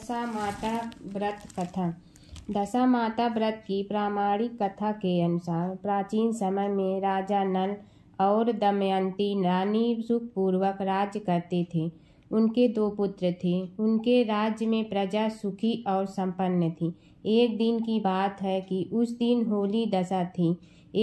दशा माता व्रत कथा दशा माता व्रत की प्रामाणिक कथा के अनुसार प्राचीन समय में राजा नल और दमयंती रानी सुखपूर्वक राज्य करते थे उनके दो पुत्र थे उनके राज्य में प्रजा सुखी और संपन्न थी एक दिन की बात है कि उस दिन होली दशा थी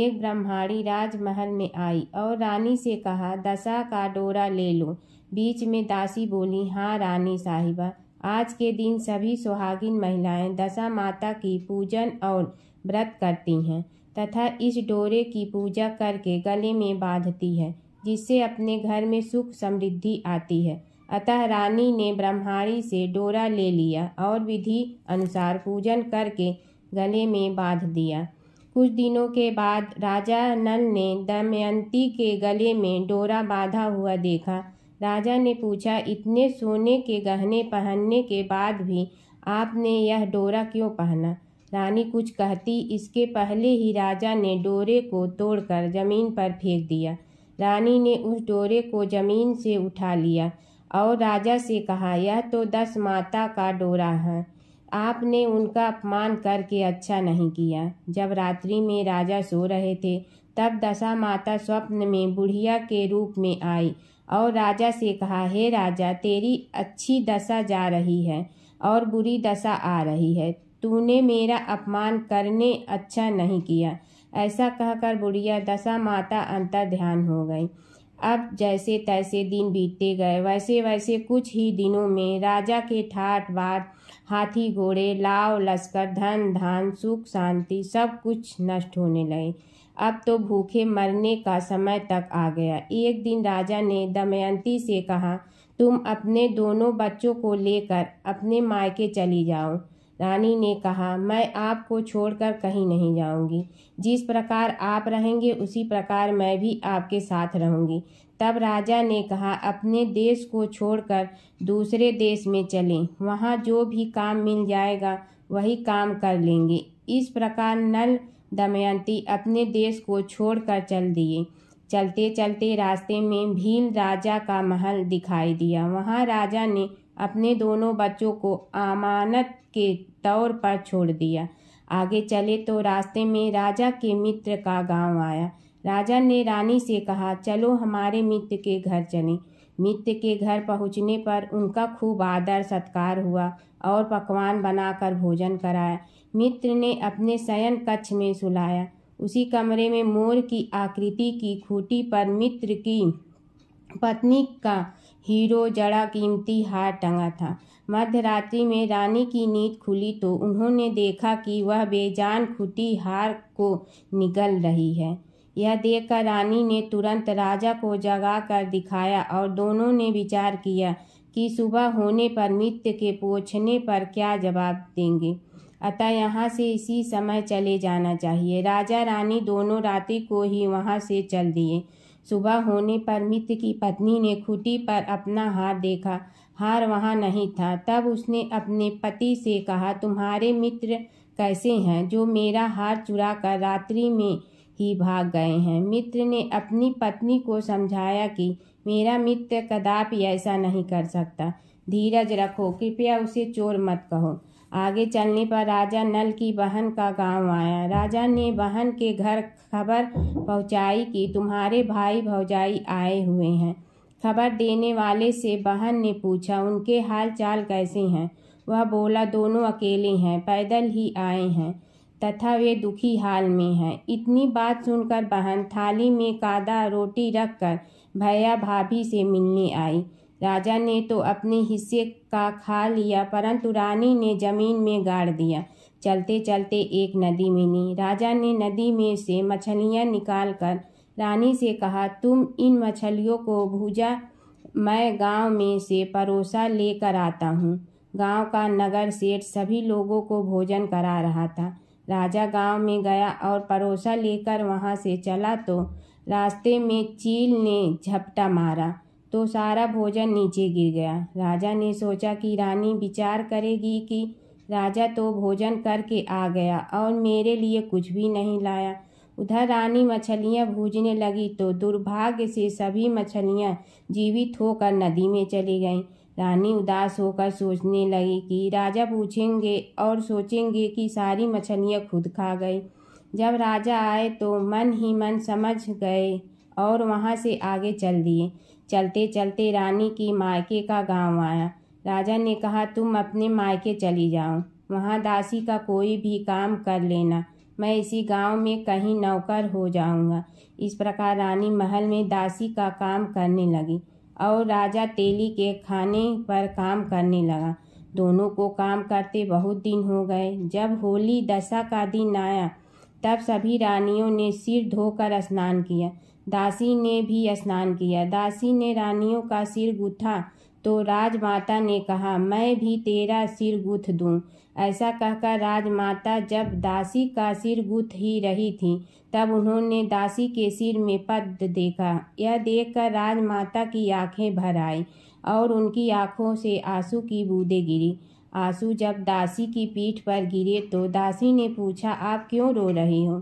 एक ब्रह्माणी राजमहल में आई और रानी से कहा दशा का डोरा ले लो बीच में दासी बोली हाँ रानी साहिबा आज के दिन सभी सुहागिन महिलाएं दशा माता की पूजन और व्रत करती हैं तथा इस डोरे की पूजा करके गले में बांधती है जिससे अपने घर में सुख समृद्धि आती है अतः रानी ने ब्रह्मारी से डोरा ले लिया और विधि अनुसार पूजन करके गले में बांध दिया कुछ दिनों के बाद राजा नल ने दमयंती के गले में डोरा बांधा हुआ देखा राजा ने पूछा इतने सोने के गहने पहनने के बाद भी आपने यह डोरा क्यों पहना रानी कुछ कहती इसके पहले ही राजा ने डोरे को तोड़कर जमीन पर फेंक दिया रानी ने उस डोरे को जमीन से उठा लिया और राजा से कहा यह तो दस माता का डोरा है आपने उनका अपमान करके अच्छा नहीं किया जब रात्रि में राजा सो रहे थे तब दशा माता स्वप्न में बुढ़िया के रूप में आई और राजा से कहा हे राजा तेरी अच्छी दशा जा रही है और बुरी दशा आ रही है तूने मेरा अपमान करने अच्छा नहीं किया ऐसा कहकर बुढ़िया दशा माता अंतर ध्यान हो गई अब जैसे तैसे दिन बीतते गए वैसे वैसे कुछ ही दिनों में राजा के ठाट बाट हाथी घोड़े लाव लश्कर धन धान सुख शांति सब कुछ नष्ट होने लगे अब तो भूखे मरने का समय तक आ गया एक दिन राजा ने दमयंती से कहा तुम अपने दोनों बच्चों को लेकर अपने मायके चली जाओ रानी ने कहा मैं आपको छोड़कर कहीं नहीं जाऊंगी जिस प्रकार आप रहेंगे उसी प्रकार मैं भी आपके साथ रहूंगी तब राजा ने कहा अपने देश को छोड़कर दूसरे देश में चलें वहाँ जो भी काम मिल जाएगा वही काम कर लेंगे इस प्रकार नल दमयंती अपने देश को छोड़कर चल दिए चलते चलते रास्ते में भीम राजा का महल दिखाई दिया वहाँ राजा ने अपने दोनों बच्चों को अमानत के तौर पर छोड़ दिया आगे चले तो रास्ते में राजा के मित्र का गांव आया राजा ने रानी से कहा चलो हमारे मित्र के घर चलें मित्र के घर पहुँचने पर उनका खूब आदर सत्कार हुआ और पकवान बनाकर भोजन कराया मित्र ने अपने शयन कक्ष में सुलाया उसी कमरे में मोर की आकृति की खूटी पर मित्र की पत्नी का हीरो जड़ा कीमती हार टंगा था मध्यरात्रि में रानी की नींद खुली तो उन्होंने देखा कि वह बेजान खुटी हार को निगल रही है यह देखकर रानी ने तुरंत राजा को जगा कर दिखाया और दोनों ने विचार किया कि सुबह होने पर मित्र के पूछने पर क्या जवाब देंगे अतः यहाँ से इसी समय चले जाना चाहिए राजा रानी दोनों रात को ही वहाँ से चल दिए सुबह होने पर मित्र की पत्नी ने खुटी पर अपना हार देखा हार वहाँ नहीं था तब उसने अपने पति से कहा तुम्हारे मित्र कैसे हैं जो मेरा हार चुरा कर रात्रि में ही भाग गए हैं मित्र ने अपनी पत्नी को समझाया कि मेरा मित्र कदापि ऐसा नहीं कर सकता धीरज रखो कृपया उसे चोर मत कहो आगे चलने पर राजा नल की बहन का गांव आया राजा ने बहन के घर खबर पहुंचाई कि तुम्हारे भाई भौजाई आए हुए हैं खबर देने वाले से बहन ने पूछा उनके हाल चाल कैसे हैं वह बोला दोनों अकेले हैं पैदल ही आए हैं तथा वे दुखी हाल में हैं इतनी बात सुनकर बहन थाली में कादा रोटी रख कर भैया भाभी से मिलने आई राजा ने तो अपने हिस्से का खा लिया परंतु रानी ने जमीन में गाड़ दिया चलते चलते एक नदी मिली राजा ने नदी में से मछलियाँ निकाल कर रानी से कहा तुम इन मछलियों को भूजा मैं गांव में से परोसा लेकर आता हूँ गांव का नगर सेठ सभी लोगों को भोजन करा रहा था राजा गांव में गया और परोसा लेकर वहां से चला तो रास्ते में चील ने झपटा मारा तो सारा भोजन नीचे गिर गया राजा ने सोचा कि रानी विचार करेगी कि राजा तो भोजन करके आ गया और मेरे लिए कुछ भी नहीं लाया उधर रानी मछलियाँ भूजने लगी तो दुर्भाग्य से सभी मछलियाँ जीवित होकर नदी में चली गईं रानी उदास होकर सोचने लगी कि राजा पूछेंगे और सोचेंगे कि सारी मछलियाँ खुद खा गई जब राजा आए तो मन ही मन समझ गए और वहाँ से आगे चल दिए चलते चलते रानी की मायके का गांव आया राजा ने कहा तुम अपने मायके चली जाओ वहाँ दासी का कोई भी काम कर लेना मैं इसी गांव में कहीं नौकर हो जाऊंगा इस प्रकार रानी महल में दासी का काम करने लगी और राजा तेली के खाने पर काम करने लगा दोनों को काम करते बहुत दिन हो गए जब होली दशा का दिन आया तब सभी रानियों ने सिर धोकर स्नान किया दासी ने भी स्नान किया दासी ने रानियों का सिर गुथा तो राजमाता ने कहा मैं भी तेरा सिर गुथ दूं ऐसा कहकर राजमाता जब दासी का सिर गुथ ही रही थी तब उन्होंने दासी के सिर में पद देखा यह देखकर राजमाता की आंखें भर आई और उनकी आंखों से आंसू की बूंदें गिरी आंसू जब दासी की पीठ पर गिरे तो दासी ने पूछा आप क्यों रो रही हो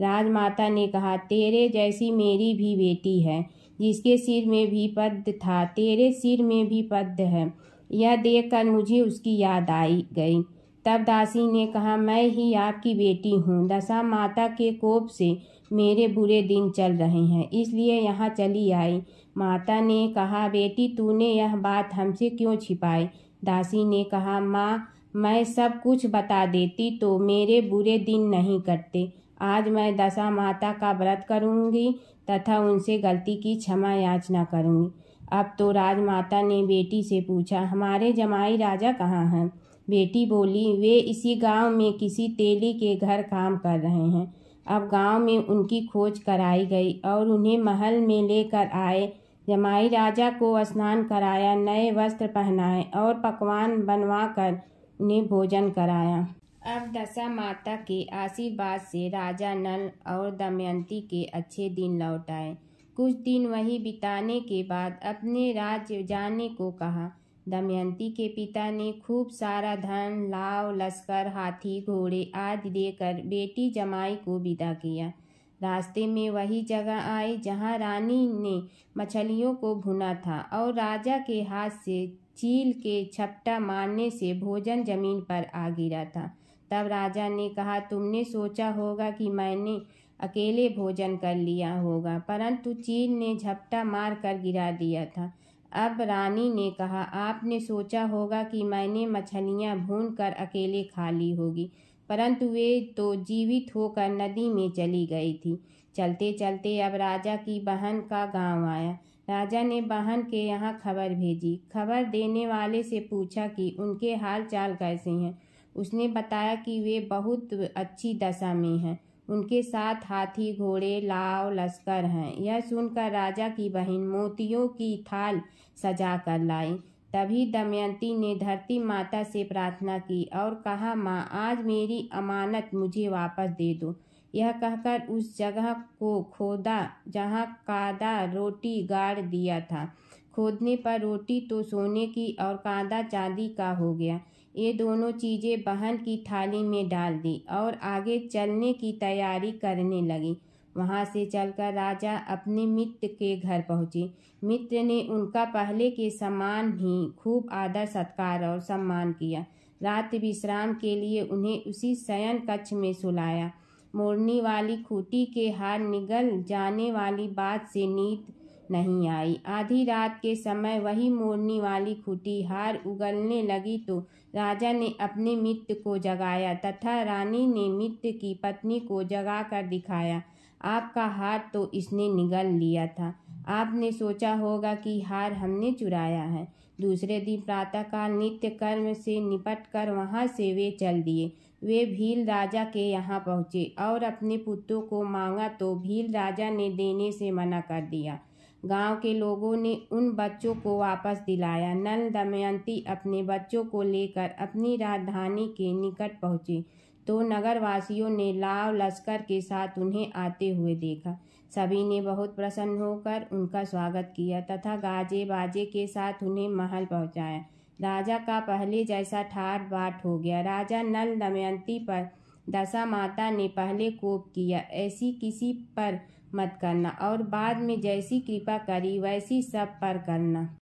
राजमाता ने कहा तेरे जैसी मेरी भी बेटी है जिसके सिर में भी पद था तेरे सिर में भी पद है यह देखकर मुझे उसकी याद आई गई तब दासी ने कहा मैं ही आपकी बेटी हूँ दशा माता के कोप से मेरे बुरे दिन चल रहे हैं इसलिए यहाँ चली आई माता ने कहा बेटी तूने यह बात हमसे क्यों छिपाई दासी ने कहा माँ मैं सब कुछ बता देती तो मेरे बुरे दिन नहीं करते आज मैं दशा माता का व्रत करूँगी तथा उनसे गलती की क्षमा याचना करूँगी अब तो राजमाता ने बेटी से पूछा हमारे जमाई राजा कहाँ हैं बेटी बोली वे इसी गांव में किसी तेली के घर काम कर रहे हैं अब गांव में उनकी खोज कराई गई और उन्हें महल में लेकर आए जमाई राजा को स्नान कराया नए वस्त्र पहनाए और पकवान बनवा कर उन्हें भोजन कराया अब दशा माता के आशीर्वाद से राजा नल और दमयंती के अच्छे दिन लौट आए कुछ दिन वहीं बिताने के बाद अपने राज्य जाने को कहा दमयंती के पिता ने खूब सारा धन लाव लश्कर हाथी घोड़े आदि देकर बेटी जमाई को विदा किया रास्ते में वही जगह आए जहाँ रानी ने मछलियों को भुना था और राजा के हाथ से चील के छपटा मारने से भोजन जमीन पर आ गिरा था तब राजा ने कहा तुमने सोचा होगा कि मैंने अकेले भोजन कर लिया होगा परंतु चील ने झपटा मार कर गिरा दिया था अब रानी ने कहा आपने सोचा होगा कि मैंने मछलियाँ भून कर अकेले खा ली होगी परंतु वे तो जीवित होकर नदी में चली गई थी चलते चलते अब राजा की बहन का गांव आया राजा ने बहन के यहाँ खबर भेजी खबर देने वाले से पूछा कि उनके हाल चाल कैसे हैं उसने बताया कि वे बहुत अच्छी दशा में हैं उनके साथ हाथी घोड़े लाव लश्कर हैं यह सुनकर राजा की बहन मोतियों की थाल सजा कर लाई तभी दमयंती ने धरती माता से प्रार्थना की और कहा माँ आज मेरी अमानत मुझे वापस दे दो यह कहकर उस जगह को खोदा जहाँ कादा रोटी गाड़ दिया था खोदने पर रोटी तो सोने की और कादा चांदी का हो गया ये दोनों चीज़ें बहन की थाली में डाल दी और आगे चलने की तैयारी करने लगी वहाँ से चलकर राजा अपने मित्र के घर पहुँचे मित्र ने उनका पहले के समान ही खूब आदर सत्कार और सम्मान किया रात विश्राम के लिए उन्हें उसी शयन कक्ष में सुलाया मोड़नी वाली खूटी के हार निगल जाने वाली बात से नींद नहीं आई आधी रात के समय वही मोड़नी वाली खूटी हार उगलने लगी तो राजा ने अपने मित्र को जगाया तथा रानी ने मित्र की पत्नी को जगा कर दिखाया आपका हार तो इसने निगल लिया था आपने सोचा होगा कि हार हमने चुराया है दूसरे दिन प्रातःकाल नित्य कर्म से निपट कर वहाँ से वे चल दिए वे भील राजा के यहाँ पहुँचे और अपने पुत्रों को मांगा तो भील राजा ने देने से मना कर दिया गांव के लोगों ने उन बच्चों को वापस दिलाया नल दमयंती अपने बच्चों को लेकर अपनी राजधानी के निकट पहुँची तो नगरवासियों ने लाव लश्कर के साथ उन्हें आते हुए देखा सभी ने बहुत प्रसन्न होकर उनका स्वागत किया तथा गाजे बाजे के साथ उन्हें महल पहुंचाया राजा का पहले जैसा ठाट बाट हो गया राजा नल दमयंती पर दशा माता ने पहले कोप किया ऐसी किसी पर मत करना और बाद में जैसी कृपा करी वैसी सब पर करना